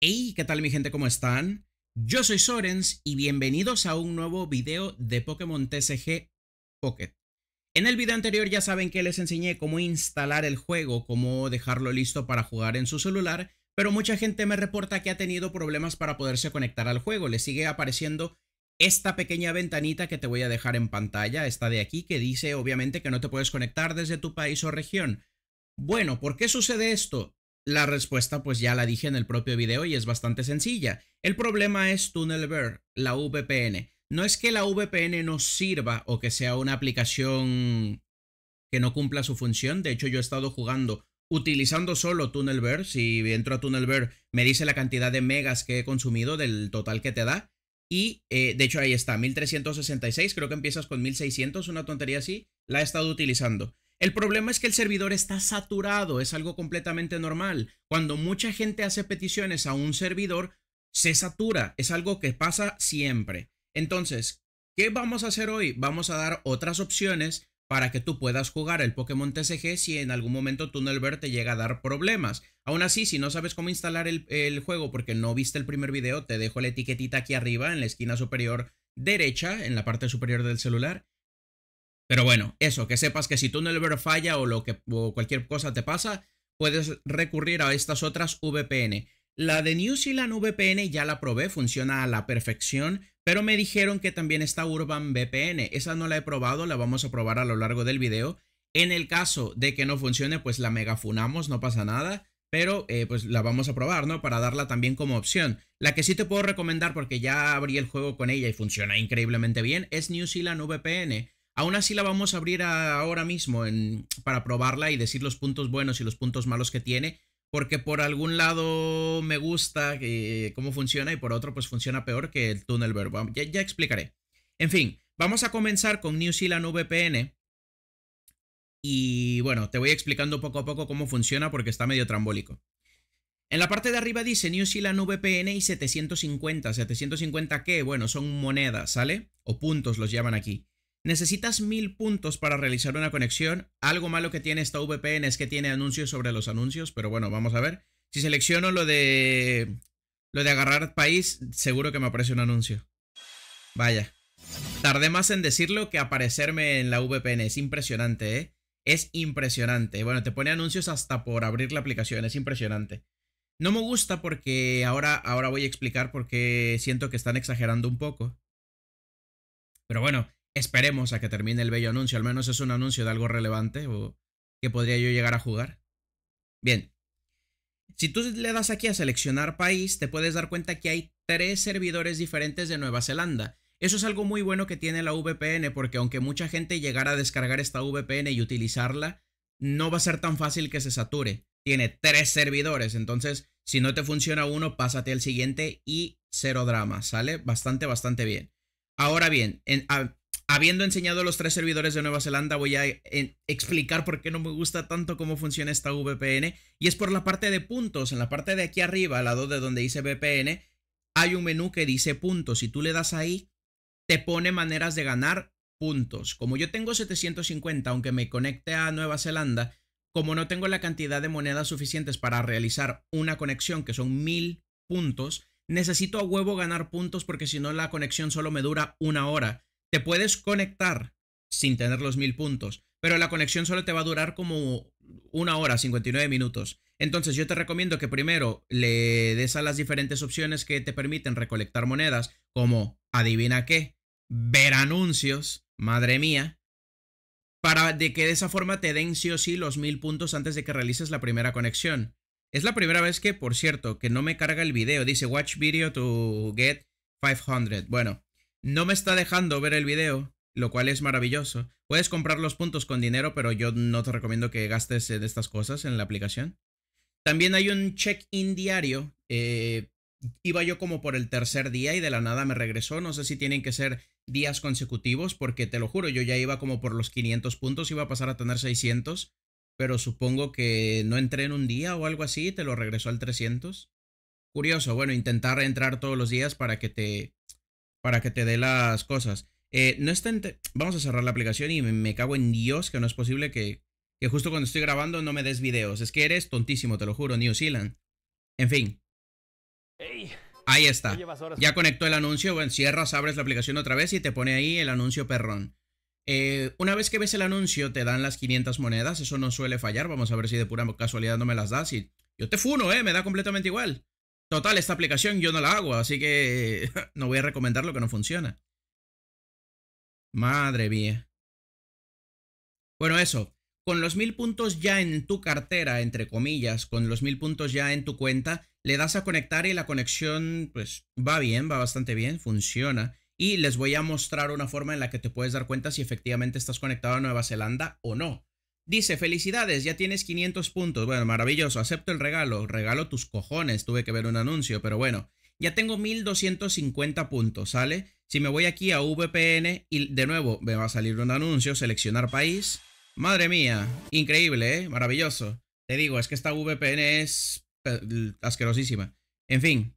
Hey, ¿qué tal mi gente? ¿Cómo están? Yo soy Sorens y bienvenidos a un nuevo video de Pokémon TCG Pocket. En el video anterior ya saben que les enseñé cómo instalar el juego, cómo dejarlo listo para jugar en su celular, pero mucha gente me reporta que ha tenido problemas para poderse conectar al juego. Le sigue apareciendo esta pequeña ventanita que te voy a dejar en pantalla, esta de aquí, que dice obviamente que no te puedes conectar desde tu país o región. Bueno, ¿por qué sucede esto? La respuesta pues ya la dije en el propio video y es bastante sencilla. El problema es TunnelBear, la VPN. No es que la VPN no sirva o que sea una aplicación que no cumpla su función. De hecho, yo he estado jugando utilizando solo TunnelBear. Si entro a TunnelBear, me dice la cantidad de megas que he consumido del total que te da. Y eh, de hecho ahí está, 1366, creo que empiezas con 1600, una tontería así, la he estado utilizando. El problema es que el servidor está saturado, es algo completamente normal. Cuando mucha gente hace peticiones a un servidor, se satura, es algo que pasa siempre. Entonces, ¿qué vamos a hacer hoy? Vamos a dar otras opciones para que tú puedas jugar el Pokémon TCG si en algún momento Tunnel Ver te llega a dar problemas. Aún así, si no sabes cómo instalar el, el, juego porque no viste el primer video, te dejo la etiquetita aquí arriba en la esquina superior derecha, en la parte superior del celular. Pero bueno, eso, que sepas que si tu Nelver falla o, lo que, o cualquier cosa te pasa, puedes recurrir a estas otras VPN. La de New Zealand VPN ya la probé, funciona a la perfección, pero me dijeron que también está Urban VPN. Esa no la he probado, la vamos a probar a lo largo del video. En el caso de que no funcione, pues la megafunamos, no pasa nada, pero eh, pues la vamos a probar, ¿no? Para darla también como opción. La que sí te puedo recomendar, porque ya abrí el juego con ella y funciona increíblemente bien, es New Zealand VPN. Aún así la vamos a abrir ahora mismo para probarla y decir los puntos buenos y los puntos malos que tiene, porque por algún lado me gusta eh, cómo funciona y por otro pues funciona peor que el túnel verbo. Ya, explicaré. En fin, vamos a comenzar con New Zealand VPN. Y bueno, te voy explicando poco a poco cómo funciona porque está medio trambólico. En la parte de arriba dice New Zealand VPN y 750. ¿750 qué? Bueno, son monedas, ¿sale? O puntos los llaman aquí. Necesitas mil puntos para realizar una conexión. Algo malo que tiene esta VPN es que tiene anuncios sobre los anuncios, pero bueno, vamos a ver. Si selecciono lo de lo de agarrar país, seguro que me aparece un anuncio. Vaya. Tardé más en decirlo que aparecerme en la VPN. Es impresionante, ¿eh? Es impresionante. Bueno, te pone anuncios hasta por abrir la aplicación. Es impresionante. No me gusta porque ahora, ahora voy a explicar por qué siento que están exagerando un poco. Pero bueno, Esperemos a que termine el bello anuncio. Al menos es un anuncio de algo relevante o que podría yo llegar a jugar. Bien. Si tú le das aquí a seleccionar país, te puedes dar cuenta que hay tres servidores diferentes de Nueva Zelanda. Eso es algo muy bueno que tiene la VPN, porque aunque mucha gente llegara a descargar esta VPN y utilizarla, no va a ser tan fácil que se sature. Tiene tres servidores, entonces si no te funciona uno, pásate al siguiente y cero drama, ¿sale? Bastante, bastante bien. Ahora bien, en, Habiendo enseñado los tres servidores de Nueva Zelanda, voy a eh, explicar por qué no me gusta tanto cómo funciona esta VPN. Y es por la parte de puntos. En la parte de aquí arriba, al lado de donde dice VPN, hay un menú que dice puntos. Si tú le das ahí, te pone maneras de ganar puntos. Como yo tengo 750, aunque me conecte a Nueva Zelanda, como no tengo la cantidad de monedas suficientes para realizar una conexión, que son 1000 puntos, necesito a huevo ganar puntos porque si no la conexión solo me dura una hora te puedes conectar sin tener los mil puntos, pero la conexión solo te va a durar como una hora, 59 minutos. Entonces yo te recomiendo que primero le des a las diferentes opciones que te permiten recolectar monedas, como adivina qué, ver anuncios, madre mía, para de que de esa forma te den sí o sí los mil puntos antes de que realices la primera conexión. Es la primera vez que, por cierto, que no me carga el video. Dice watch video to get 500. Bueno, no me está dejando ver el video, lo cual es maravilloso. Puedes comprar los puntos con dinero, pero yo no te recomiendo que gastes eh, de estas cosas en la aplicación. También hay un check-in diario. Eh, iba yo como por el tercer día y de la nada me regresó. No sé si tienen que ser días consecutivos, porque te lo juro, yo ya iba como por los 500 puntos, iba a pasar a tener 600, pero supongo que no entré en un día o algo así, y te lo regresó al 300. Curioso, bueno, intentar entrar todos los días para que te para que te dé las cosas. Eh, no está Vamos a cerrar la aplicación y me, cago en Dios que no es posible que, justo cuando estoy grabando no me des videos. Es que eres tontísimo, te lo juro, New Zealand. En fin. Ahí está. Ya conectó el anuncio. Bueno, cierras, abres la aplicación otra vez y te pone ahí el anuncio perrón. Eh, una vez que ves el anuncio, te dan las 500 monedas. Eso no suele fallar. Vamos a ver si de pura casualidad no me las das. Y yo te funo, ¿eh? Me da completamente igual. Total, esta aplicación yo no la hago, así que no voy a recomendar lo que no funciona. Madre mía. Bueno, eso. Con los mil puntos ya en tu cartera, entre comillas, con los mil puntos ya en tu cuenta, le das a conectar y la conexión, pues, va bien, va bastante bien, funciona. Y les voy a mostrar una forma en la que te puedes dar cuenta si efectivamente estás conectado a Nueva Zelanda o no. Dice, felicidades, ya tienes 500 puntos. Bueno, maravilloso, acepto el regalo. Regalo tus cojones, tuve que ver un anuncio, pero bueno. Ya tengo 1250 puntos, ¿sale? Si me voy aquí a VPN y de nuevo me va a salir un anuncio, seleccionar país. Madre mía, increíble, ¿eh? Maravilloso. Te digo, es que esta VPN es eh, asquerosísima. En fin,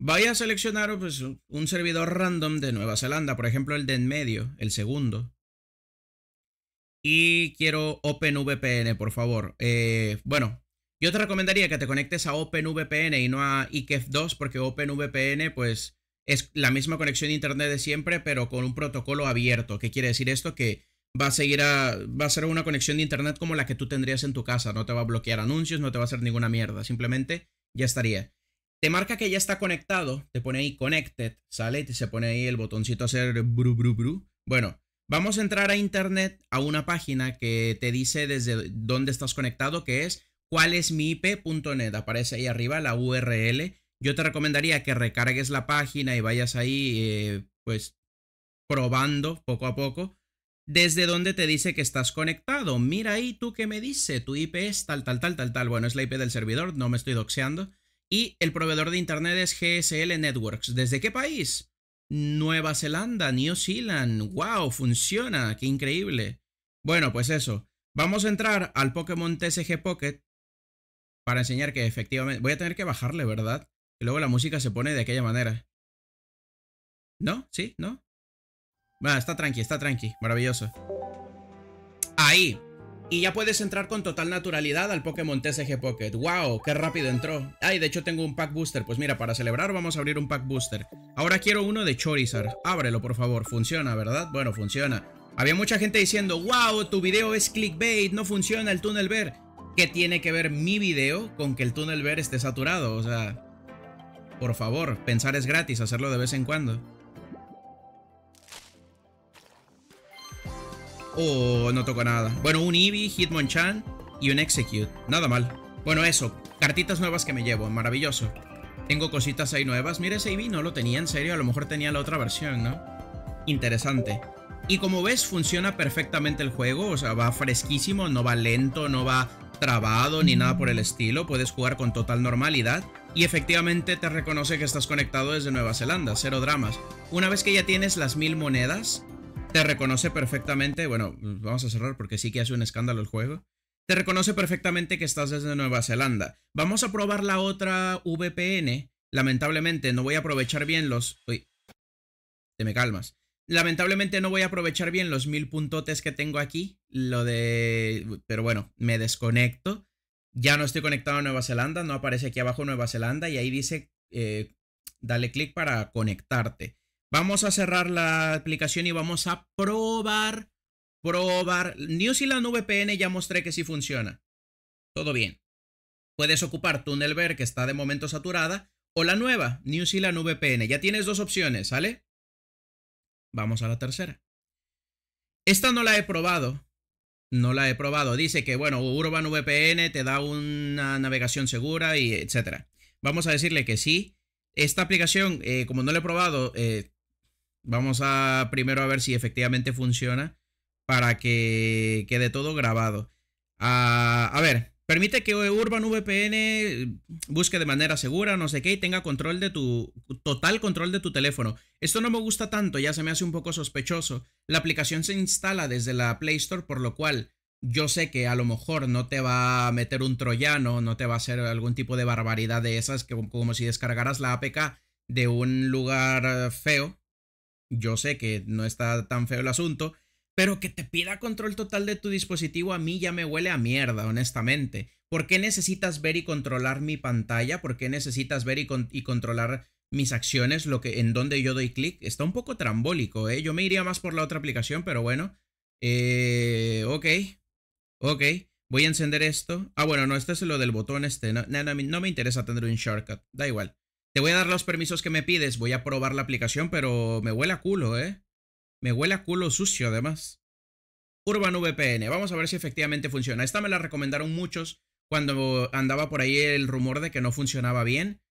vaya a seleccionar pues, un servidor random de Nueva Zelanda, por ejemplo el de en medio, el segundo. Y quiero OpenVPN, por favor. Eh, bueno, yo te recomendaría que te conectes a OpenVPN y no a IKEF2, porque OpenVPN, pues, es la misma conexión de internet de siempre, pero con un protocolo abierto. ¿Qué quiere decir esto? Que va a seguir a. Va a ser una conexión de internet como la que tú tendrías en tu casa. No te va a bloquear anuncios, no te va a hacer ninguna mierda. Simplemente ya estaría. Te marca que ya está conectado, te pone ahí connected, ¿sale? Y se pone ahí el botoncito a hacer bru bru bru. Bueno, Vamos a entrar a internet, a una página que te dice desde dónde estás conectado, que es cuál es mi IP.net. Aparece ahí arriba la URL. Yo te recomendaría que recargues la página y vayas ahí, eh, pues, probando poco a poco. Desde dónde te dice que estás conectado. Mira ahí tú qué me dice. Tu IP es tal, tal, tal, tal, tal. Bueno, es la IP del servidor, no me estoy doxeando. Y el proveedor de internet es GSL Networks. ¿Desde qué país? Nueva Zelanda, New Zealand. ¡Wow! Funciona. ¡Qué increíble! Bueno, pues eso. Vamos a entrar al Pokémon TSG Pocket para enseñar que efectivamente... Voy a tener que bajarle, ¿verdad? Que luego la música se pone de aquella manera. ¿No? ¿Sí? ¿No? Va, está tranqui, está tranqui. Maravilloso. Ahí. Y ya puedes entrar con total naturalidad al Pokémon TCG Pocket. ¡Wow! ¡Qué rápido entró! ¡Ay, de hecho tengo un pack booster! Pues mira, para celebrar vamos a abrir un pack booster. Ahora quiero uno de Chorizar. Ábrelo, por favor. Funciona, ¿verdad? Bueno, funciona. Había mucha gente diciendo, wow, tu video es clickbait, no funciona el túnel ver. ¿Qué tiene que ver mi video con que el túnel ver esté saturado? O sea, por favor, pensar es gratis, hacerlo de vez en cuando. Oh, no toco nada. Bueno, un Eevee, Hitmonchan y un Execute. Nada mal. Bueno, eso. Cartitas nuevas que me llevo. Maravilloso. Tengo cositas ahí nuevas. Mira, ese Eevee no lo tenía, en serio. A lo mejor tenía la otra versión, ¿no? Interesante. Y como ves, funciona perfectamente el juego. O sea, va fresquísimo, no va lento, no va trabado ni nada por el estilo. Puedes jugar con total normalidad. Y efectivamente te reconoce que estás conectado desde Nueva Zelanda. Cero dramas. Una vez que ya tienes las mil monedas, te reconoce perfectamente, bueno, mm, vamos a cerrar porque sí que hace un escándalo el juego. Te reconoce perfectamente que estás desde Nueva Zelanda. Vamos a probar la otra VPN. Lamentablemente no voy a aprovechar bien los... Uy, te me calmas. Lamentablemente no voy a aprovechar bien los mil puntotes que tengo aquí. Lo de... Pero bueno, me desconecto. Ya no estoy conectado a Nueva Zelanda. No aparece aquí abajo Nueva Zelanda. Y ahí dice... Eh, dale clic para conectarte. Vamos a cerrar la aplicación y vamos a probar, probar. New la VPN ya mostré que sí funciona. Todo bien. Puedes ocupar ver que está de momento saturada, o la nueva, New Zealand VPN. Ya tienes dos opciones, ¿sale? Vamos a la tercera. Esta no la he probado. No la he probado. Dice que, bueno, Urban VPN te da una navegación segura y etcétera. Vamos a decirle que sí. Esta aplicación, eh, como no la he probado, eh, Vamos a primero a ver si efectivamente funciona para que quede todo grabado. Ah, a ver, permite que Urban VPN busque de manera segura, no sé qué, y tenga control de tu total control de tu teléfono. Esto no me gusta tanto, ya se me hace un poco sospechoso. La aplicación se instala desde la Play Store, por lo cual yo sé que a lo mejor no te va a meter un troyano, no te va a hacer algún tipo de barbaridad de esas, que como si descargaras la APK de un lugar feo, yo sé que no está tan feo el asunto, pero que te pida control total de tu dispositivo a mí ya me huele a mierda, honestamente. ¿Por qué necesitas ver y controlar mi pantalla? ¿Por qué necesitas ver y, controlar mis acciones, lo que en donde yo doy clic? Está un poco trambólico, ¿eh? Yo me iría más por la otra aplicación, pero bueno. Eh, ok, ok. Voy a encender esto. Ah, bueno, no, este es lo del botón este. no me interesa tener un shortcut. Da igual. Te voy a dar los permisos que me pides. Voy a probar la aplicación, pero me huele a culo, ¿eh? Me huele a culo sucio, además. Urban VPN. Vamos a ver si efectivamente funciona. Esta me la recomendaron muchos cuando andaba por ahí el rumor de que no funcionaba bien.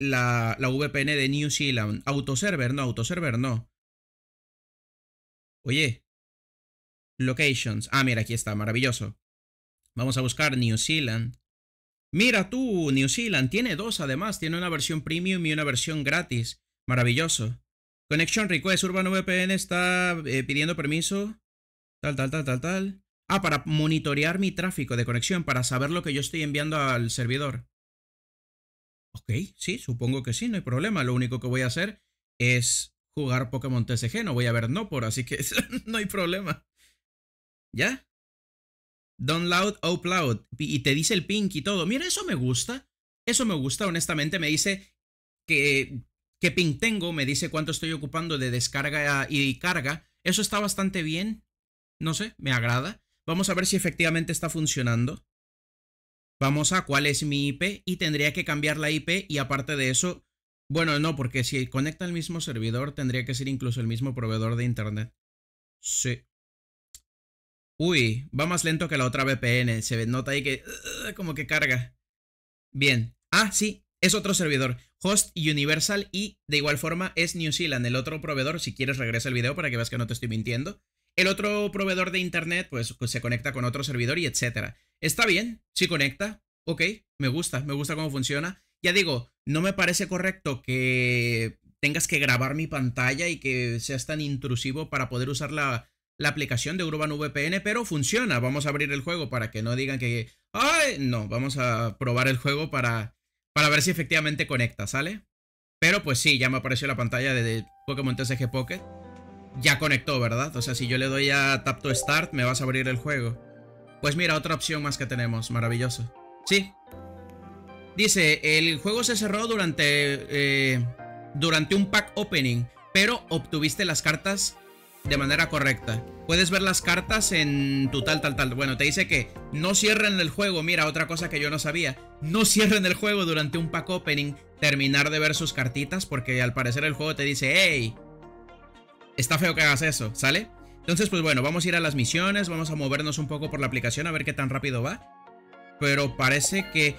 La, la VPN de New Zealand. Autoserver, no, autoserver, no. Oye. Locations. Ah, mira, aquí está, maravilloso. Vamos a buscar New Zealand. Mira tú, New Zealand tiene dos además, tiene una versión premium y una versión gratis. Maravilloso. Connection Request VPN está eh, pidiendo permiso. Tal, tal, tal, tal, tal. Ah, para monitorear mi tráfico de conexión, para saber lo que yo estoy enviando al servidor. Ok, sí, supongo que sí, no hay problema. Lo único que voy a hacer es jugar Pokémon TCG, no voy a ver no por, así que no hay problema. ¿Ya? Download upload y te dice el ping y todo. Mira, eso me gusta. Eso me gusta, honestamente. Me dice que, que ping tengo, me dice cuánto estoy ocupando de descarga y carga. Eso está bastante bien. No sé, me agrada. Vamos a ver si efectivamente está funcionando. Vamos a cuál es mi IP y tendría que cambiar la IP y aparte de eso, bueno, no, porque si conecta el mismo servidor tendría que ser incluso el mismo proveedor de internet. Sí. Uy, va más lento que la otra VPN. Se nota ahí que uh, como que carga. Bien. Ah, sí, es otro servidor. Host Universal y de igual forma es New Zealand, el otro proveedor. Si quieres regresa el video para que veas que no te estoy mintiendo. El otro proveedor de internet pues, pues se conecta con otro servidor y etcétera. Está bien, sí conecta. Ok, me gusta, me gusta cómo funciona. Ya digo, no me parece correcto que tengas que grabar mi pantalla y que seas tan intrusivo para poder usar la la aplicación de Urban VPN, pero funciona. Vamos a abrir el juego para que no digan que, ay, no, vamos a probar el juego para, para ver si efectivamente conecta, ¿sale? Pero pues sí, ya me apareció la pantalla de Pokémon TCG Pocket. Ya conectó, ¿verdad? O sea, si yo le doy a Tap to Start, me vas a abrir el juego. Pues mira, otra opción más que tenemos, maravilloso. Sí. Dice, el juego se cerró durante, eh, durante un pack opening, pero obtuviste las cartas de manera correcta. Puedes ver las cartas en tu tal, tal, tal. Bueno, te dice que no cierren el juego. Mira, otra cosa que yo no sabía. No cierren el juego durante un pack opening. Terminar de ver sus cartitas porque al parecer el juego te dice, hey, está feo que hagas eso, ¿sale? Entonces, pues bueno, vamos a ir a las misiones. Vamos a movernos un poco por la aplicación a ver qué tan rápido va. Pero parece que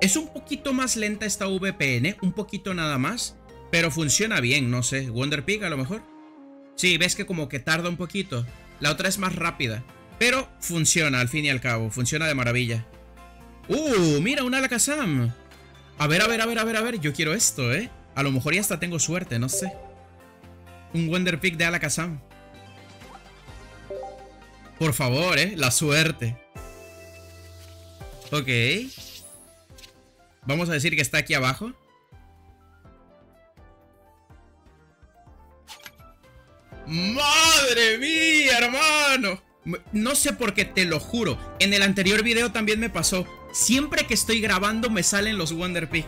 es un poquito más lenta esta VPN. Un poquito nada más. Pero funciona bien, no sé. Wonder Pig a lo mejor. Sí, ves que como que tarda un poquito. La otra es más rápida. Pero funciona, al fin y al cabo. Funciona de maravilla. ¡Uh! Mira, un Alakazam. A ver, a ver, a ver, a ver, a ver. Yo quiero esto, ¿eh? A lo mejor ya hasta tengo suerte, no sé. Un Wonder Pick de Alakazam. Por favor, ¿eh? La suerte. Ok. Vamos a decir que está aquí abajo. Madre mía, hermano. No sé por qué, te lo juro. En el anterior video también me pasó. Siempre que estoy grabando me salen los Wonder Pig.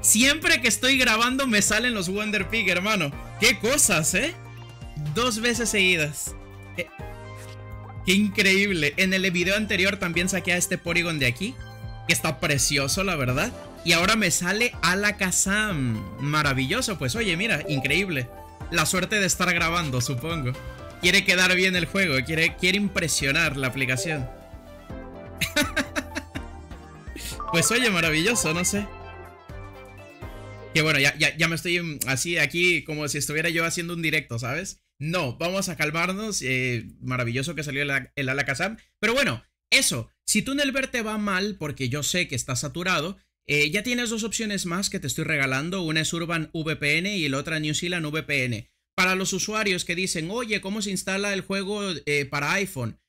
Siempre que estoy grabando me salen los Wonder Pig, hermano. Qué cosas, ¿eh? Dos veces seguidas. Eh, qué increíble. En el video anterior también saqué a este Porygon de aquí. Que está precioso, la verdad. Y ahora me sale Alakazam. Maravilloso, pues oye, mira, increíble la suerte de estar grabando, supongo. Quiere quedar bien el juego, quiere, quiere impresionar la aplicación. pues oye, maravilloso, no sé. Que bueno, ya, ya, me estoy mm, así aquí como si estuviera yo haciendo un directo, ¿sabes? No, vamos a calmarnos. Eh, maravilloso que salió el, Alakazam. Pero bueno, eso. Si el te va mal porque yo sé que está saturado, eh, ya tienes dos opciones más que te estoy regalando, una es Urban VPN y la otra New Zealand VPN. Para los usuarios que dicen, oye, ¿cómo se instala el juego eh, para iPhone?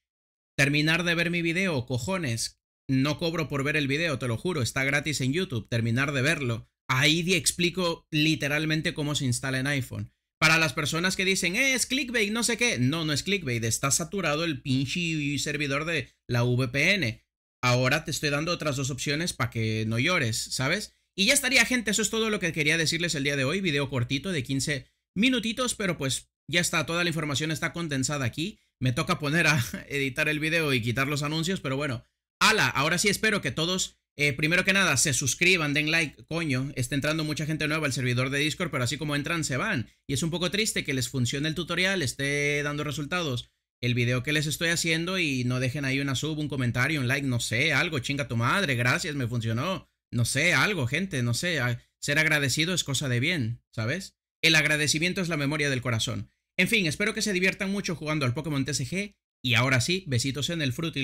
Terminar de ver mi video, cojones. No cobro por ver el video, te lo juro, está gratis en YouTube, terminar de verlo. Ahí explico literalmente cómo se instala en iPhone. Para las personas que dicen, eh, es clickbait, no sé qué. No, no es clickbait, está saturado el pinche servidor de la VPN ahora te estoy dando otras dos opciones para que no llores, ¿sabes? Y ya estaría, gente, eso es todo lo que quería decirles el día de hoy, video cortito de 15 minutitos, pero pues ya está, toda la información está condensada aquí. Me toca poner a editar el video y quitar los anuncios, pero bueno, ¡Hala! ahora sí espero que todos, eh, primero que nada, se suscriban, den like, coño, está entrando mucha gente nueva al servidor de Discord, pero así como entran, se van. Y es un poco triste que les funcione el tutorial, esté dando resultados el video que les estoy haciendo y no dejen ahí una sub, un comentario, un like, no sé, algo, chinga tu madre, gracias, me funcionó, no sé, algo, gente, no sé, ser agradecido es cosa de bien, ¿sabes? El agradecimiento es la memoria del corazón. En fin, espero que se diviertan mucho jugando al Pokémon TCG y ahora sí, besitos en el Fruity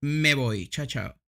me voy, chao chao.